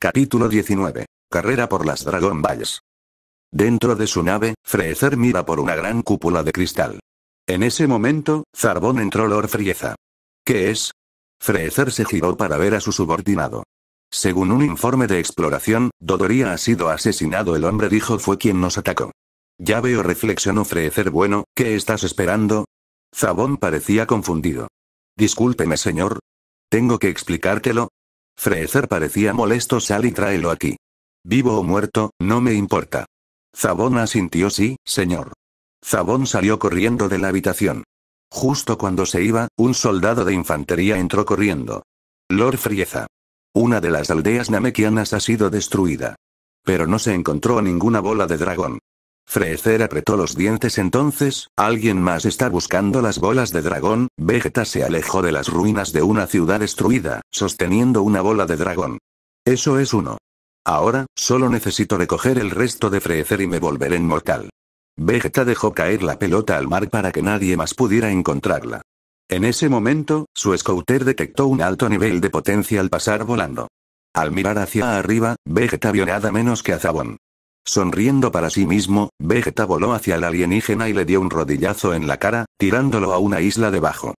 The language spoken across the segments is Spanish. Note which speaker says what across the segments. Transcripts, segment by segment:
Speaker 1: Capítulo 19. Carrera por las Dragon Balls. Dentro de su nave, Freezer mira por una gran cúpula de cristal. En ese momento, Zarbón entró Lord Frieza. ¿Qué es? Freezer se giró para ver a su subordinado. Según un informe de exploración, Dodoría ha sido asesinado. El hombre dijo fue quien nos atacó. Ya veo, reflexionó Freezer. Bueno, ¿qué estás esperando? Zabón parecía confundido. Discúlpeme, señor. Tengo que explicártelo, frieza parecía molesto. Sal y tráelo aquí. Vivo o muerto, no me importa. Zabón asintió sí, señor. Zabón salió corriendo de la habitación. Justo cuando se iba, un soldado de infantería entró corriendo. Lord Frieza. Una de las aldeas namekianas ha sido destruida. Pero no se encontró ninguna bola de dragón. Freezer apretó los dientes entonces, alguien más está buscando las bolas de dragón, Vegeta se alejó de las ruinas de una ciudad destruida, sosteniendo una bola de dragón. Eso es uno. Ahora, solo necesito recoger el resto de Freezer y me volveré inmortal. Vegeta dejó caer la pelota al mar para que nadie más pudiera encontrarla. En ese momento, su scouter detectó un alto nivel de potencia al pasar volando. Al mirar hacia arriba, Vegeta vio nada menos que a Zabón. Sonriendo para sí mismo, Vegeta voló hacia el alienígena y le dio un rodillazo en la cara, tirándolo a una isla debajo.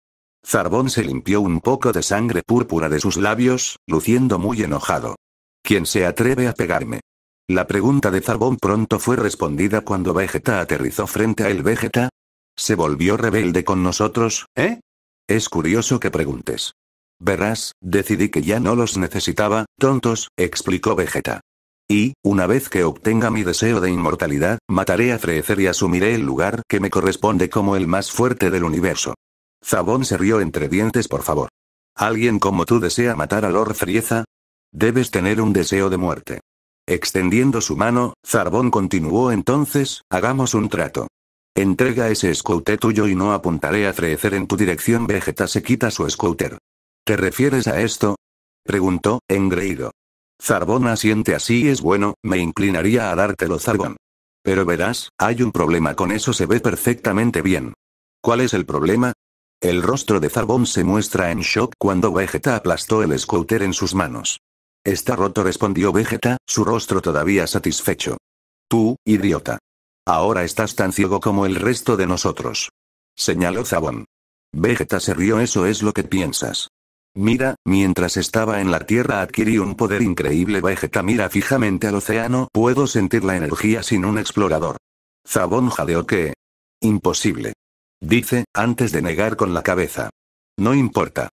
Speaker 1: Zarbón se limpió un poco de sangre púrpura de sus labios, luciendo muy enojado. ¿Quién se atreve a pegarme? La pregunta de Zarbón pronto fue respondida cuando Vegeta aterrizó frente a él. Vegeta. Se volvió rebelde con nosotros, ¿eh? Es curioso que preguntes. Verás, decidí que ya no los necesitaba, tontos, explicó Vegeta. Y, una vez que obtenga mi deseo de inmortalidad, mataré a Freecer y asumiré el lugar que me corresponde como el más fuerte del universo. Zabón se rió entre dientes por favor. ¿Alguien como tú desea matar a Lord Frieza? Debes tener un deseo de muerte. Extendiendo su mano, Zabón continuó entonces, hagamos un trato. Entrega ese scouter tuyo y no apuntaré a Freecer en tu dirección. Vegeta se quita su scouter. ¿Te refieres a esto? Preguntó, engreído. Zarbón asiente así es bueno, me inclinaría a dártelo Zarbón. Pero verás, hay un problema con eso se ve perfectamente bien. ¿Cuál es el problema? El rostro de Zarbón se muestra en shock cuando Vegeta aplastó el scooter en sus manos. Está roto respondió Vegeta, su rostro todavía satisfecho. Tú, idiota. Ahora estás tan ciego como el resto de nosotros. Señaló Zabón. Vegeta se rió eso es lo que piensas. Mira, mientras estaba en la Tierra adquirí un poder increíble. Vegeta mira fijamente al océano. Puedo sentir la energía sin un explorador. Zabón jadeó que... Imposible. Dice, antes de negar con la cabeza. No importa.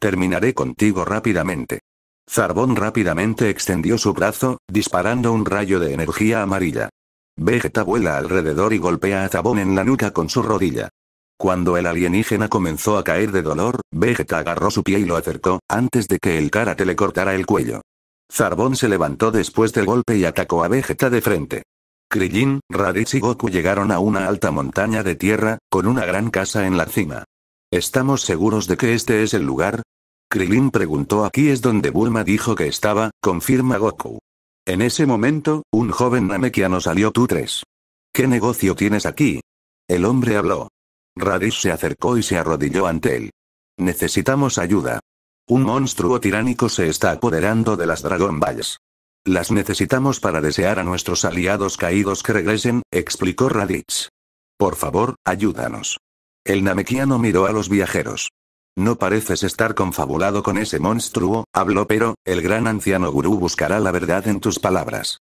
Speaker 1: Terminaré contigo rápidamente. Zarbón rápidamente extendió su brazo, disparando un rayo de energía amarilla. Vegeta vuela alrededor y golpea a Zabón en la nuca con su rodilla. Cuando el alienígena comenzó a caer de dolor, Vegeta agarró su pie y lo acercó, antes de que el karate le cortara el cuello. Zarbón se levantó después del golpe y atacó a Vegeta de frente. Krillin, Raditz y Goku llegaron a una alta montaña de tierra, con una gran casa en la cima. ¿Estamos seguros de que este es el lugar? Krillin preguntó aquí es donde Bulma dijo que estaba, confirma Goku. En ese momento, un joven namekiano salió tú tres. ¿Qué negocio tienes aquí? El hombre habló. Radish se acercó y se arrodilló ante él. Necesitamos ayuda. Un monstruo tiránico se está apoderando de las Dragon Balls. Las necesitamos para desear a nuestros aliados caídos que regresen, explicó Raditz. Por favor, ayúdanos. El namekiano miró a los viajeros. No pareces estar confabulado con ese monstruo, habló pero, el gran anciano gurú buscará la verdad en tus palabras.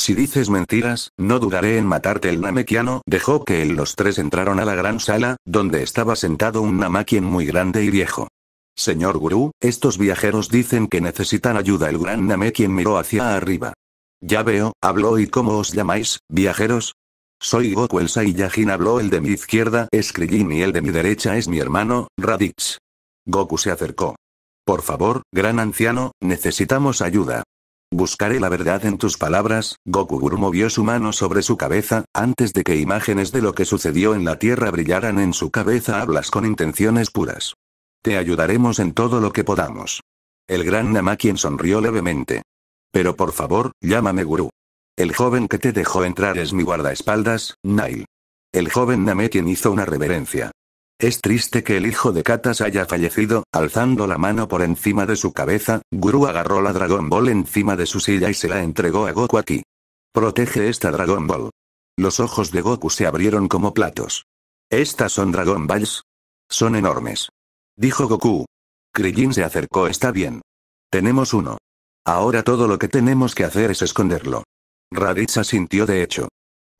Speaker 1: Si dices mentiras, no dudaré en matarte. El namekiano dejó que los tres entraron a la gran sala, donde estaba sentado un Namekian muy grande y viejo. Señor gurú, estos viajeros dicen que necesitan ayuda. El gran namekian miró hacia arriba. Ya veo, habló y cómo os llamáis, viajeros. Soy Goku el Saiyajin habló el de mi izquierda es Krillin y el de mi derecha es mi hermano, Raditz. Goku se acercó. Por favor, gran anciano, necesitamos ayuda. Buscaré la verdad en tus palabras. Goku Gokuguru movió su mano sobre su cabeza, antes de que imágenes de lo que sucedió en la Tierra brillaran en su cabeza. Hablas con intenciones puras. Te ayudaremos en todo lo que podamos. El gran Namakien sonrió levemente. Pero por favor, llámame Guru. El joven que te dejó entrar es mi guardaespaldas, Nail. El joven Namakien hizo una reverencia. Es triste que el hijo de Katas haya fallecido, alzando la mano por encima de su cabeza, Guru agarró la Dragon Ball encima de su silla y se la entregó a Goku aquí. Protege esta Dragon Ball. Los ojos de Goku se abrieron como platos. ¿Estas son Dragon Balls? Son enormes. Dijo Goku. Krillin se acercó, está bien. Tenemos uno. Ahora todo lo que tenemos que hacer es esconderlo. Raditz sintió de hecho.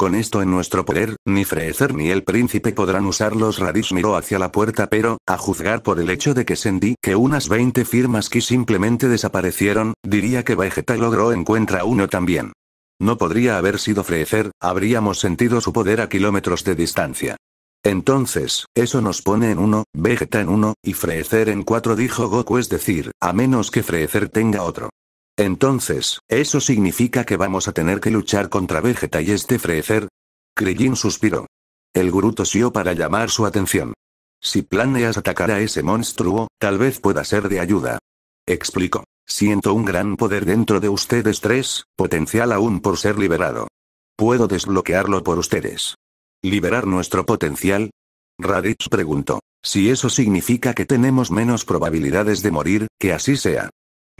Speaker 1: Con esto en nuestro poder, ni Freezer ni el príncipe podrán usarlos. Radish miró hacia la puerta pero, a juzgar por el hecho de que sentí que unas 20 firmas que simplemente desaparecieron, diría que Vegeta logró encuentra uno también. No podría haber sido Freezer, habríamos sentido su poder a kilómetros de distancia. Entonces, eso nos pone en uno, Vegeta en uno, y Freezer en cuatro dijo Goku es decir, a menos que Freezer tenga otro. Entonces, ¿eso significa que vamos a tener que luchar contra Vegeta y este Freezer? Krillin suspiró. El gurú tosió para llamar su atención. Si planeas atacar a ese monstruo, tal vez pueda ser de ayuda. Explicó. Siento un gran poder dentro de ustedes tres, potencial aún por ser liberado. Puedo desbloquearlo por ustedes. ¿Liberar nuestro potencial? Raditz preguntó. Si eso significa que tenemos menos probabilidades de morir, que así sea.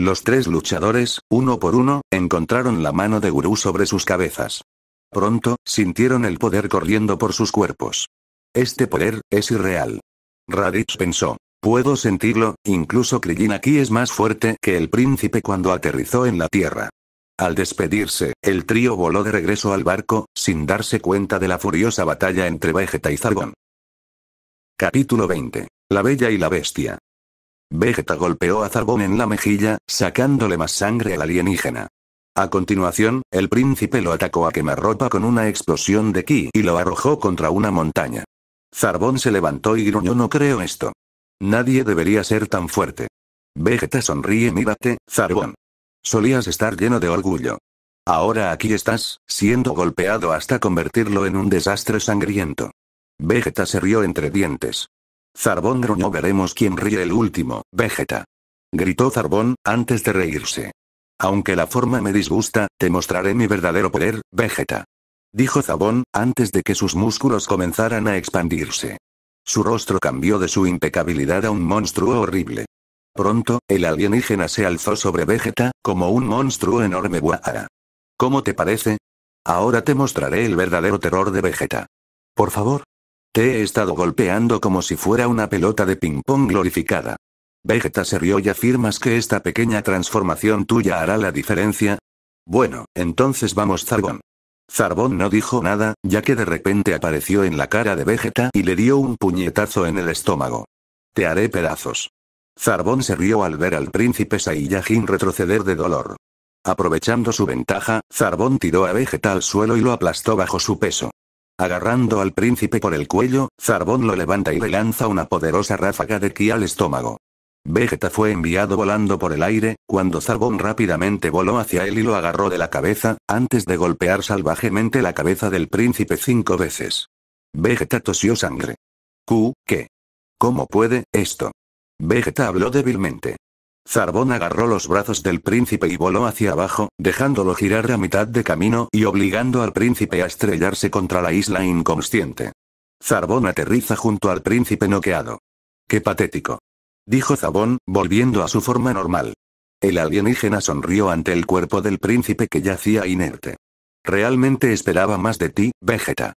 Speaker 1: Los tres luchadores, uno por uno, encontraron la mano de Gurú sobre sus cabezas. Pronto, sintieron el poder corriendo por sus cuerpos. Este poder, es irreal. Raditz pensó. Puedo sentirlo, incluso Krillin aquí es más fuerte que el príncipe cuando aterrizó en la Tierra. Al despedirse, el trío voló de regreso al barco, sin darse cuenta de la furiosa batalla entre Vegeta y Zargon. Capítulo 20. La Bella y la Bestia. Vegeta golpeó a Zarbón en la mejilla, sacándole más sangre al alienígena. A continuación, el príncipe lo atacó a quemarropa con una explosión de ki y lo arrojó contra una montaña. Zarbón se levantó y gruñó no creo esto. Nadie debería ser tan fuerte. Vegeta sonríe mírate, Zarbón. Solías estar lleno de orgullo. Ahora aquí estás, siendo golpeado hasta convertirlo en un desastre sangriento. Vegeta se rió entre dientes. Zarbón gruñó veremos quién ríe el último, Vegeta. Gritó Zarbón, antes de reírse. Aunque la forma me disgusta, te mostraré mi verdadero poder, Vegeta. Dijo Zabón, antes de que sus músculos comenzaran a expandirse. Su rostro cambió de su impecabilidad a un monstruo horrible. Pronto, el alienígena se alzó sobre Vegeta, como un monstruo enorme ¿Cómo te parece? Ahora te mostraré el verdadero terror de Vegeta. Por favor, te he estado golpeando como si fuera una pelota de ping-pong glorificada. Vegeta se rió y afirmas que esta pequeña transformación tuya hará la diferencia. Bueno, entonces vamos Zarbón. Zarbón no dijo nada, ya que de repente apareció en la cara de Vegeta y le dio un puñetazo en el estómago. Te haré pedazos. Zarbón se rió al ver al príncipe Saiyajin retroceder de dolor. Aprovechando su ventaja, Zarbón tiró a Vegeta al suelo y lo aplastó bajo su peso. Agarrando al príncipe por el cuello, Zarbón lo levanta y le lanza una poderosa ráfaga de ki al estómago. Vegeta fue enviado volando por el aire, cuando Zarbón rápidamente voló hacia él y lo agarró de la cabeza, antes de golpear salvajemente la cabeza del príncipe cinco veces. Vegeta tosió sangre. Q, ¿qué? ¿Cómo puede, esto? Vegeta habló débilmente. Zarbón agarró los brazos del príncipe y voló hacia abajo, dejándolo girar a mitad de camino y obligando al príncipe a estrellarse contra la isla inconsciente. Zarbón aterriza junto al príncipe noqueado. ¡Qué patético! Dijo Zabón, volviendo a su forma normal. El alienígena sonrió ante el cuerpo del príncipe que yacía inerte. Realmente esperaba más de ti, Vegeta.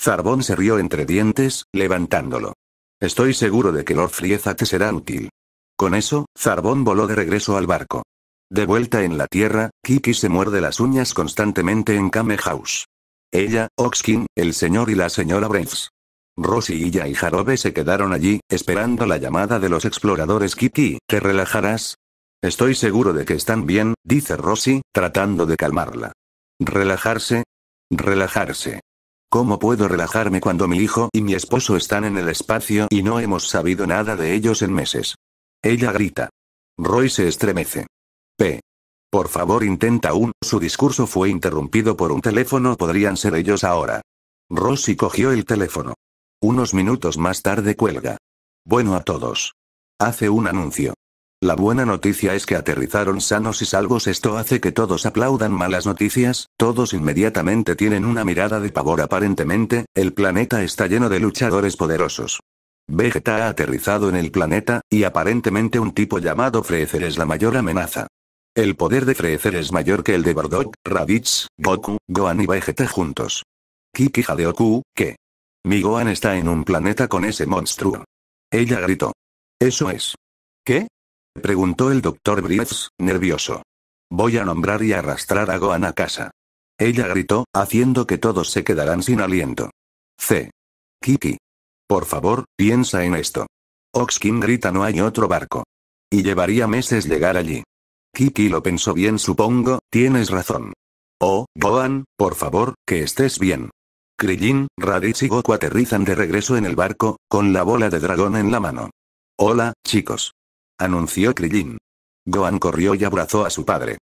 Speaker 1: Zarbón se rió entre dientes, levantándolo. Estoy seguro de que Lord Frieza te será útil. Con eso, Zarbón voló de regreso al barco. De vuelta en la tierra, Kiki se muerde las uñas constantemente en Kame House. Ella, Oxkin, el señor y la señora Braves. Rosy y y Jarobe se quedaron allí, esperando la llamada de los exploradores Kiki, ¿te relajarás? Estoy seguro de que están bien, dice Rosy, tratando de calmarla. ¿Relajarse? Relajarse. ¿Cómo puedo relajarme cuando mi hijo y mi esposo están en el espacio y no hemos sabido nada de ellos en meses? Ella grita. Roy se estremece. P. Por favor intenta un... Su discurso fue interrumpido por un teléfono. Podrían ser ellos ahora. Rossi cogió el teléfono. Unos minutos más tarde cuelga. Bueno a todos. Hace un anuncio. La buena noticia es que aterrizaron sanos y salvos. Esto hace que todos aplaudan malas noticias, todos inmediatamente tienen una mirada de pavor aparentemente, el planeta está lleno de luchadores poderosos. Vegeta ha aterrizado en el planeta, y aparentemente un tipo llamado Frezer es la mayor amenaza. El poder de Frezer es mayor que el de Bardock, Raditz, Goku, Gohan y Vegeta juntos. Kiki jadeoku, ¿qué? Mi Gohan está en un planeta con ese monstruo. Ella gritó. Eso es. ¿Qué? Preguntó el doctor Briefs, nervioso. Voy a nombrar y arrastrar a Gohan a casa. Ella gritó, haciendo que todos se quedaran sin aliento. C. Kiki. Por favor, piensa en esto. Oxkin grita no hay otro barco. Y llevaría meses llegar allí. Kiki lo pensó bien supongo, tienes razón. Oh, Gohan, por favor, que estés bien. Krillin, Raditz y Goku aterrizan de regreso en el barco, con la bola de dragón en la mano. Hola, chicos. Anunció Krillin. Gohan corrió y abrazó a su padre.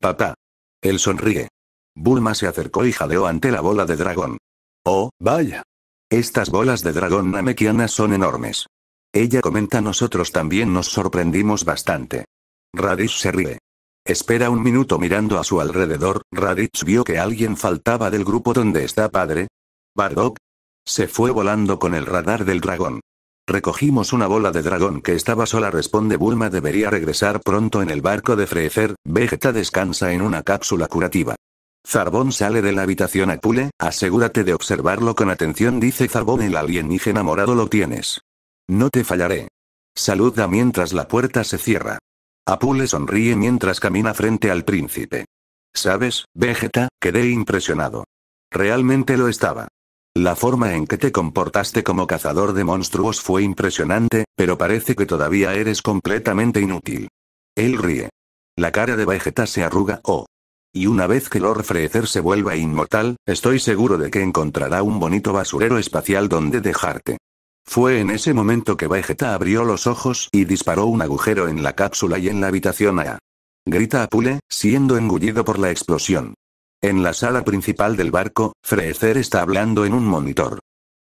Speaker 1: Papá. Él sonríe. Bulma se acercó y jadeó ante la bola de dragón. Oh, vaya. Estas bolas de dragón namekianas son enormes. Ella comenta nosotros también nos sorprendimos bastante. Radish se ríe. Espera un minuto mirando a su alrededor, Raditz vio que alguien faltaba del grupo donde está padre. Bardock. Se fue volando con el radar del dragón. Recogimos una bola de dragón que estaba sola responde Bulma debería regresar pronto en el barco de Freezer, Vegeta descansa en una cápsula curativa. Zarbón sale de la habitación a Pule, asegúrate de observarlo con atención dice Zarbón el alienígena morado lo tienes. No te fallaré. Saluda mientras la puerta se cierra. Apule sonríe mientras camina frente al príncipe. Sabes, Vegeta, quedé impresionado. Realmente lo estaba. La forma en que te comportaste como cazador de monstruos fue impresionante, pero parece que todavía eres completamente inútil. Él ríe. La cara de Vegeta se arruga, oh. Y una vez que Lord Frecer se vuelva inmortal, estoy seguro de que encontrará un bonito basurero espacial donde dejarte. Fue en ese momento que Vegeta abrió los ojos y disparó un agujero en la cápsula y en la habitación A. Grita Apule, siendo engullido por la explosión. En la sala principal del barco, Frecer está hablando en un monitor.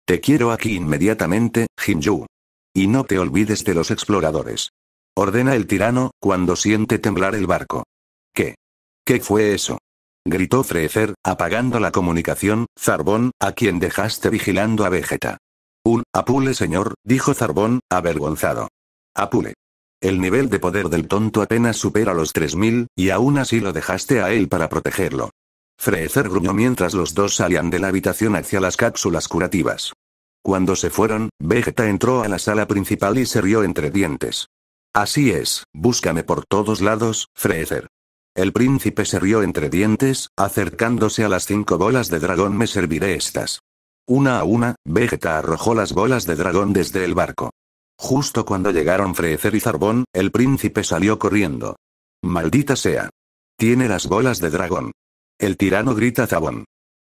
Speaker 1: Te quiero aquí inmediatamente, Jinju. Y no te olvides de los exploradores. Ordena el tirano, cuando siente temblar el barco. ¿Qué? ¿Qué fue eso? Gritó Frezer, apagando la comunicación, Zarbón, a quien dejaste vigilando a Vegeta. Un, apule señor, dijo Zarbón, avergonzado. Apule. El nivel de poder del tonto apenas supera los 3000, y aún así lo dejaste a él para protegerlo. Frezer gruñó mientras los dos salían de la habitación hacia las cápsulas curativas. Cuando se fueron, Vegeta entró a la sala principal y se rió entre dientes. Así es, búscame por todos lados, Frezer. El príncipe se rió entre dientes, acercándose a las cinco bolas de dragón me serviré estas. Una a una, Vegeta arrojó las bolas de dragón desde el barco. Justo cuando llegaron Frecer y Zarbón, el príncipe salió corriendo. Maldita sea. Tiene las bolas de dragón. El tirano grita Zabón.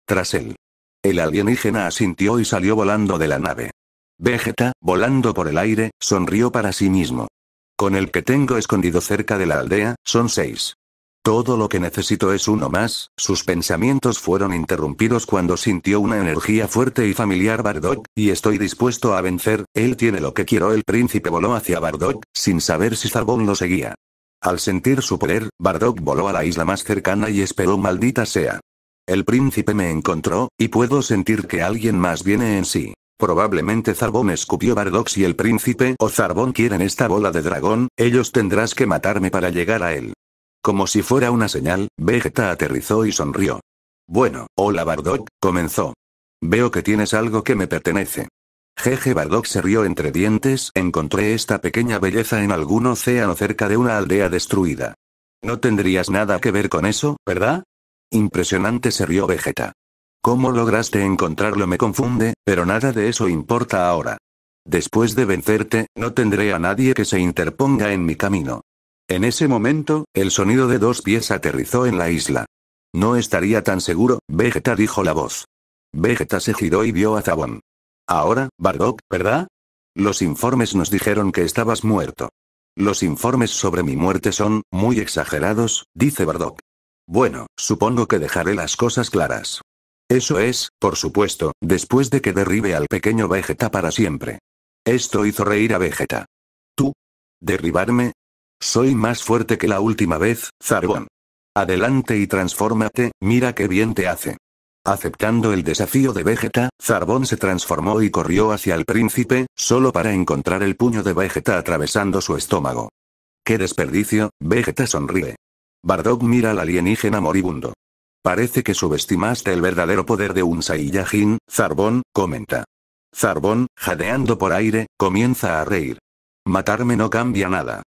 Speaker 1: Tras él. El alienígena asintió y salió volando de la nave. Vegeta, volando por el aire, sonrió para sí mismo. Con el que tengo escondido cerca de la aldea, son seis. Todo lo que necesito es uno más, sus pensamientos fueron interrumpidos cuando sintió una energía fuerte y familiar Bardock, y estoy dispuesto a vencer, él tiene lo que quiero. El príncipe voló hacia Bardock, sin saber si Zarbon lo seguía. Al sentir su poder, Bardock voló a la isla más cercana y esperó maldita sea. El príncipe me encontró, y puedo sentir que alguien más viene en sí. Probablemente Zarbón escupió Bardock si el príncipe o Zarbon quieren esta bola de dragón, ellos tendrás que matarme para llegar a él. Como si fuera una señal, Vegeta aterrizó y sonrió. Bueno, hola Bardock, comenzó. Veo que tienes algo que me pertenece. Jeje Bardock se rió entre dientes, encontré esta pequeña belleza en algún océano cerca de una aldea destruida. No tendrías nada que ver con eso, ¿verdad? Impresionante se rió Vegeta. Cómo lograste encontrarlo me confunde, pero nada de eso importa ahora. Después de vencerte, no tendré a nadie que se interponga en mi camino. En ese momento, el sonido de dos pies aterrizó en la isla. No estaría tan seguro, Vegeta dijo la voz. Vegeta se giró y vio a Zabón. Ahora, Bardock, ¿verdad? Los informes nos dijeron que estabas muerto. Los informes sobre mi muerte son, muy exagerados, dice Bardock. Bueno, supongo que dejaré las cosas claras. Eso es, por supuesto, después de que derribe al pequeño Vegeta para siempre. Esto hizo reír a Vegeta. ¿Tú? ¿Derribarme? Soy más fuerte que la última vez, Zarbón. Adelante y transfórmate, mira qué bien te hace. Aceptando el desafío de Vegeta, Zarbón se transformó y corrió hacia el príncipe, solo para encontrar el puño de Vegeta atravesando su estómago. ¡Qué desperdicio! Vegeta sonríe. Bardock mira al alienígena moribundo. Parece que subestimaste el verdadero poder de un Saiyajin, Zarbón, comenta. Zarbón, jadeando por aire, comienza a reír. Matarme no cambia nada.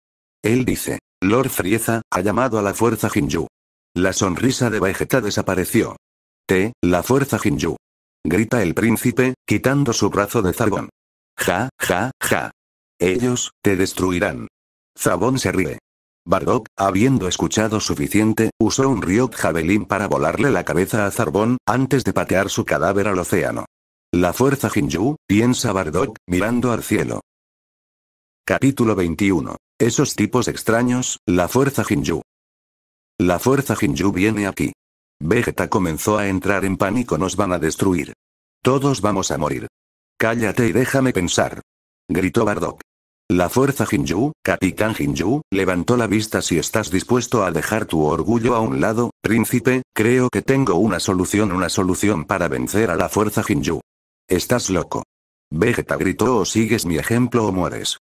Speaker 1: Él dice. Lord Frieza, ha llamado a la fuerza Jinju. La sonrisa de Vegeta desapareció. Te, la fuerza Jinju. Grita el príncipe, quitando su brazo de Zarbón. Ja, ja, ja. Ellos, te destruirán. Zabón se ríe. Bardock, habiendo escuchado suficiente, usó un río Javelin para volarle la cabeza a Zarbón, antes de patear su cadáver al océano. La fuerza Jinju, piensa Bardock, mirando al cielo. Capítulo 21. Esos tipos extraños, la fuerza Jinju. La fuerza Jinju viene aquí. Vegeta comenzó a entrar en pánico, nos van a destruir. Todos vamos a morir. Cállate y déjame pensar. Gritó Bardock. La fuerza Jinju, Capitán Jinju, levantó la vista si estás dispuesto a dejar tu orgullo a un lado, príncipe, creo que tengo una solución, una solución para vencer a la fuerza Jinju. Estás loco. Vegeta gritó o sigues mi ejemplo o mueres.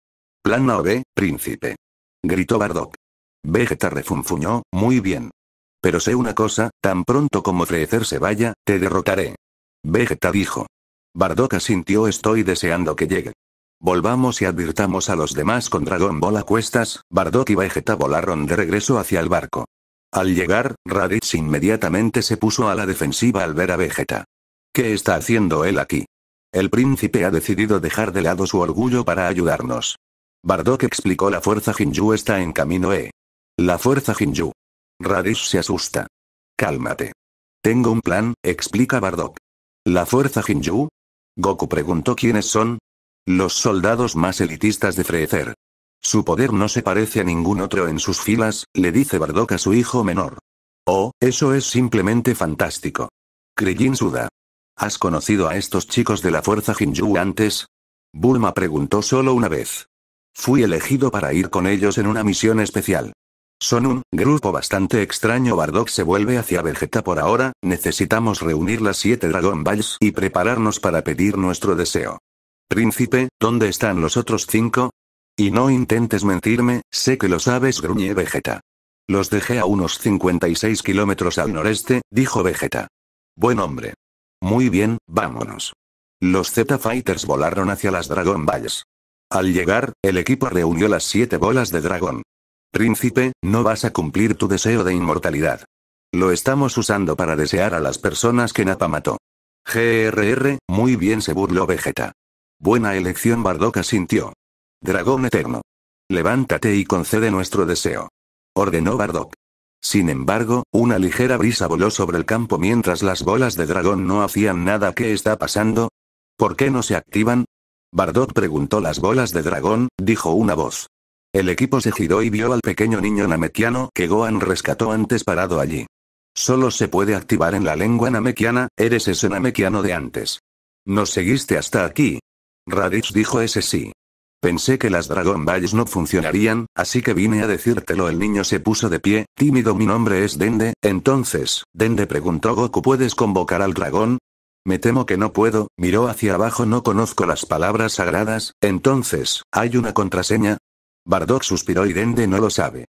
Speaker 1: Plano B, príncipe. Gritó Bardock. Vegeta refunfuñó, muy bien. Pero sé una cosa, tan pronto como Frecer se vaya, te derrotaré. Vegeta dijo. Bardock asintió estoy deseando que llegue. Volvamos y advirtamos a los demás con Dragon bola cuestas, Bardock y Vegeta volaron de regreso hacia el barco. Al llegar, Raditz inmediatamente se puso a la defensiva al ver a Vegeta. ¿Qué está haciendo él aquí? El príncipe ha decidido dejar de lado su orgullo para ayudarnos. Bardock explicó la fuerza Jinju está en camino E. La fuerza Jinju. Radish se asusta. Cálmate. Tengo un plan, explica Bardock. ¿La fuerza Jinju? Goku preguntó quiénes son. Los soldados más elitistas de Freezer. Su poder no se parece a ningún otro en sus filas, le dice Bardock a su hijo menor. Oh, eso es simplemente fantástico. Krillin suda. ¿Has conocido a estos chicos de la fuerza Jinju antes? Bulma preguntó solo una vez. Fui elegido para ir con ellos en una misión especial. Son un grupo bastante extraño. Bardock se vuelve hacia Vegeta por ahora. Necesitamos reunir las siete Dragon Balls y prepararnos para pedir nuestro deseo. Príncipe, ¿dónde están los otros cinco? Y no intentes mentirme, sé que lo sabes, gruñe Vegeta. Los dejé a unos 56 kilómetros al noreste, dijo Vegeta. Buen hombre. Muy bien, vámonos. Los Z-Fighters volaron hacia las Dragon Balls. Al llegar, el equipo reunió las siete bolas de dragón. Príncipe, no vas a cumplir tu deseo de inmortalidad. Lo estamos usando para desear a las personas que Napa mató. GRR, muy bien se burló Vegeta. Buena elección Bardock asintió. Dragón eterno. Levántate y concede nuestro deseo. Ordenó Bardock. Sin embargo, una ligera brisa voló sobre el campo mientras las bolas de dragón no hacían nada. ¿Qué está pasando? ¿Por qué no se activan? Bardot preguntó las bolas de dragón, dijo una voz. El equipo se giró y vio al pequeño niño namekiano que Gohan rescató antes parado allí. Solo se puede activar en la lengua namekiana, eres ese namekiano de antes. ¿Nos seguiste hasta aquí? Raditz dijo ese sí. Pensé que las Dragon Balls no funcionarían, así que vine a decírtelo. El niño se puso de pie, tímido. Mi nombre es Dende. Entonces, Dende preguntó Goku, ¿puedes convocar al dragón? Me temo que no puedo, miró hacia abajo, no conozco las palabras sagradas, entonces, ¿hay una contraseña? Bardock suspiró y Dende no lo sabe.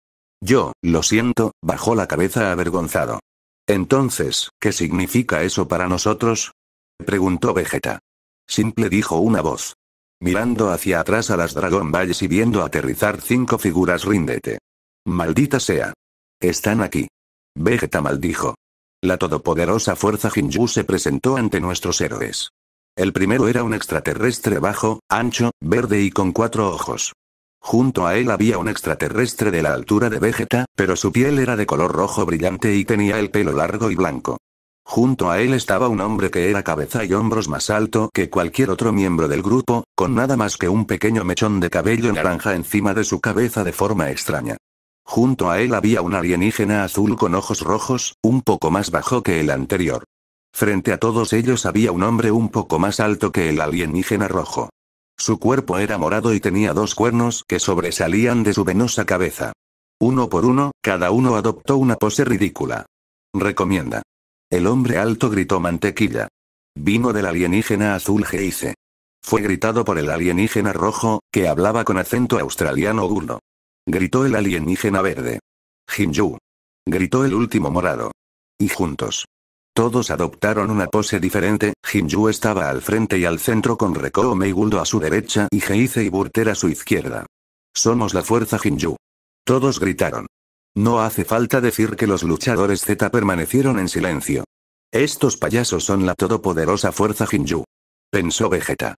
Speaker 1: Yo, lo siento, bajó la cabeza avergonzado. Entonces, ¿qué significa eso para nosotros? preguntó Vegeta. Simple dijo una voz. Mirando hacia atrás a las Dragon Balls y viendo aterrizar cinco figuras, ríndete. Maldita sea. Están aquí. Vegeta maldijo. La todopoderosa fuerza Jinju se presentó ante nuestros héroes. El primero era un extraterrestre bajo, ancho, verde y con cuatro ojos. Junto a él había un extraterrestre de la altura de Vegeta, pero su piel era de color rojo brillante y tenía el pelo largo y blanco. Junto a él estaba un hombre que era cabeza y hombros más alto que cualquier otro miembro del grupo, con nada más que un pequeño mechón de cabello naranja encima de su cabeza de forma extraña. Junto a él había un alienígena azul con ojos rojos, un poco más bajo que el anterior. Frente a todos ellos había un hombre un poco más alto que el alienígena rojo. Su cuerpo era morado y tenía dos cuernos que sobresalían de su venosa cabeza. Uno por uno, cada uno adoptó una pose ridícula. Recomienda. El hombre alto gritó mantequilla. Vino del alienígena azul Geise. Fue gritado por el alienígena rojo, que hablaba con acento australiano burdo. Gritó el alienígena verde. Jinju. Gritó el último morado. Y juntos. Todos adoptaron una pose diferente, Jinju estaba al frente y al centro con Reko Meiguldo a su derecha y heize y Burter a su izquierda. Somos la fuerza Jinju. Todos gritaron. No hace falta decir que los luchadores Z permanecieron en silencio. Estos payasos son la todopoderosa fuerza Jinju. Pensó Vegeta.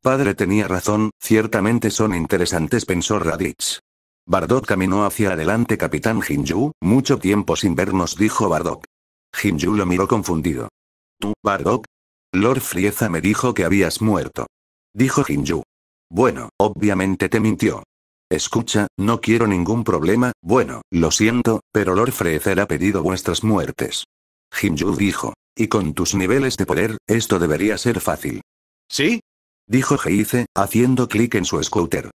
Speaker 1: Padre tenía razón, ciertamente son interesantes pensó Raditz. Bardock caminó hacia adelante Capitán Hinju, mucho tiempo sin vernos dijo Bardock. Hinju lo miró confundido. ¿Tú, Bardock? Lord Frieza me dijo que habías muerto. Dijo Hinju. Bueno, obviamente te mintió. Escucha, no quiero ningún problema, bueno, lo siento, pero Lord Frieza ha pedido vuestras muertes. Hinju dijo. Y con tus niveles de poder, esto debería ser fácil. ¿Sí? Dijo jeice haciendo clic en su scooter.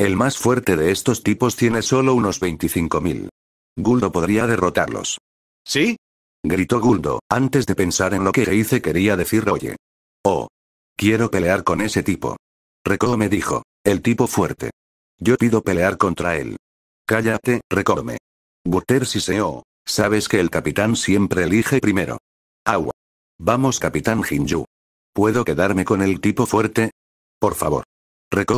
Speaker 1: El más fuerte de estos tipos tiene solo unos 25.000. Guldo podría derrotarlos. ¿Sí? Gritó Guldo, antes de pensar en lo que hice quería decir oye. Oh. Quiero pelear con ese tipo. Recodo me dijo. El tipo fuerte. Yo pido pelear contra él. Cállate, Recome. Butter siseó. Sabes que el capitán siempre elige primero. Agua. Vamos, capitán Hinju. ¿Puedo quedarme con el tipo fuerte? Por favor.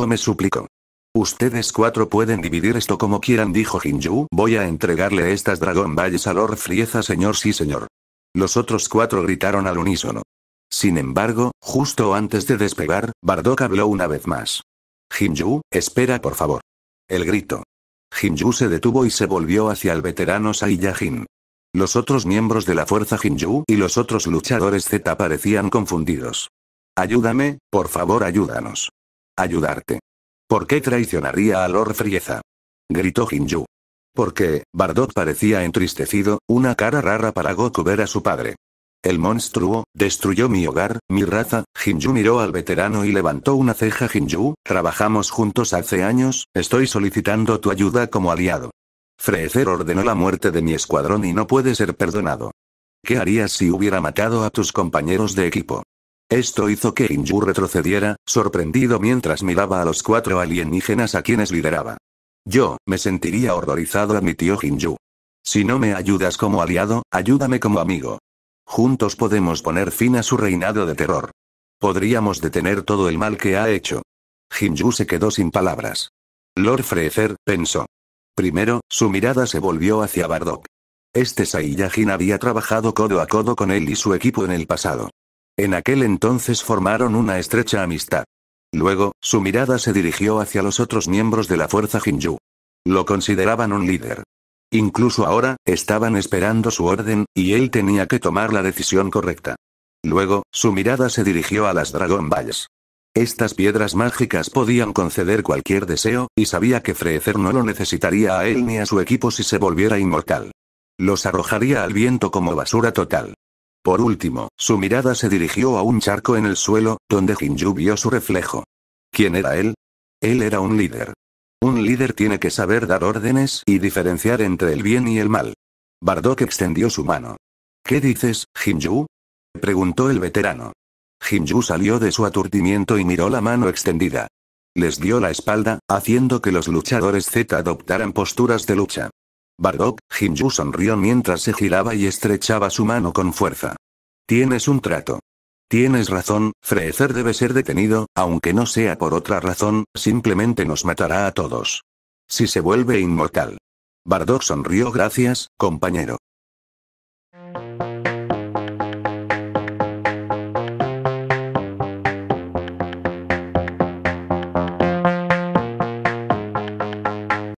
Speaker 1: me suplicó. Ustedes cuatro pueden dividir esto como quieran, dijo Jinju. Voy a entregarle estas Dragon valles a Lord Frieza, señor, sí, señor. Los otros cuatro gritaron al unísono. Sin embargo, justo antes de despegar, Bardock habló una vez más. Jinju, espera por favor. El grito. Jinju se detuvo y se volvió hacia el veterano Saiyajin. Los otros miembros de la fuerza Jinju y los otros luchadores Z parecían confundidos. Ayúdame, por favor, ayúdanos. Ayudarte. ¿Por qué traicionaría a Lord Frieza? Gritó Jinju. Porque, Bardot parecía entristecido, una cara rara para Goku ver a su padre. El monstruo, destruyó mi hogar, mi raza, Jinju miró al veterano y levantó una ceja Jinju, trabajamos juntos hace años, estoy solicitando tu ayuda como aliado. Freezer ordenó la muerte de mi escuadrón y no puede ser perdonado. ¿Qué harías si hubiera matado a tus compañeros de equipo? Esto hizo que Inju retrocediera, sorprendido mientras miraba a los cuatro alienígenas a quienes lideraba. Yo, me sentiría horrorizado, admitió Hinju. Si no me ayudas como aliado, ayúdame como amigo. Juntos podemos poner fin a su reinado de terror. Podríamos detener todo el mal que ha hecho. Hinju se quedó sin palabras. Lord Frezer, pensó. Primero, su mirada se volvió hacia Bardock. Este Saiyajin había trabajado codo a codo con él y su equipo en el pasado. En aquel entonces formaron una estrecha amistad. Luego, su mirada se dirigió hacia los otros miembros de la fuerza Jinju. Lo consideraban un líder. Incluso ahora, estaban esperando su orden, y él tenía que tomar la decisión correcta. Luego, su mirada se dirigió a las Dragon Balls. Estas piedras mágicas podían conceder cualquier deseo, y sabía que Frecer no lo necesitaría a él ni a su equipo si se volviera inmortal. Los arrojaría al viento como basura total. Por último, su mirada se dirigió a un charco en el suelo, donde Jinju vio su reflejo. ¿Quién era él? Él era un líder. Un líder tiene que saber dar órdenes y diferenciar entre el bien y el mal. Bardock extendió su mano. ¿Qué dices, Jinju? preguntó el veterano. Jinju salió de su aturdimiento y miró la mano extendida. Les dio la espalda, haciendo que los luchadores Z adoptaran posturas de lucha. Bardock, Jinju sonrió mientras se giraba y estrechaba su mano con fuerza. Tienes un trato. Tienes razón, Freezer debe ser detenido, aunque no sea por otra razón, simplemente nos matará a todos. Si se vuelve inmortal. Bardock sonrió gracias, compañero.